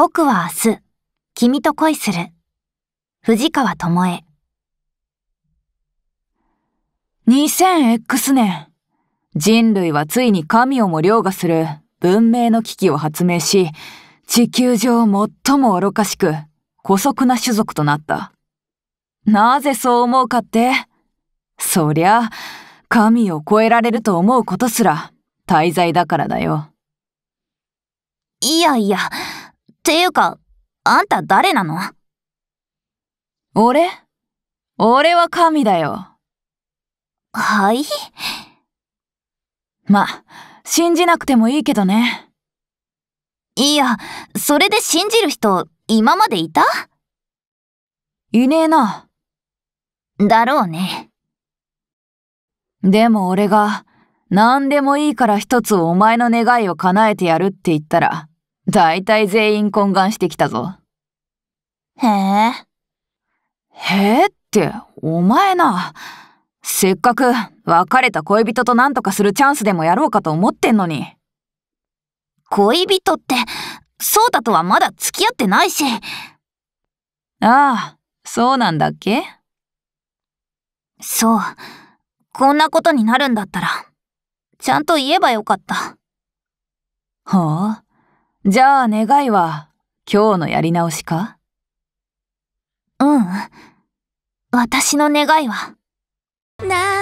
僕は明日、君と恋する。藤川智恵。2000X 年。人類はついに神をも凌駕する文明の危機を発明し、地球上最も愚かしく、古速な種族となった。なぜそう思うかって、そりゃ、神を超えられると思うことすら、滞在だからだよ。いやいや、ていうか、あんた誰なの俺俺は神だよ。はいま、信じなくてもいいけどね。いや、それで信じる人、今までいたいねえな。だろうね。でも俺が、何でもいいから一つお前の願いを叶えてやるって言ったら、大体全員懇願してきたぞ。へえ。へえって、お前な。せっかく別れた恋人と何とかするチャンスでもやろうかと思ってんのに。恋人って、そうだとはまだ付き合ってないし。ああ、そうなんだっけそう。こんなことになるんだったら、ちゃんと言えばよかった。はあじゃあ願いは今日のやり直しかうん。私の願いは。な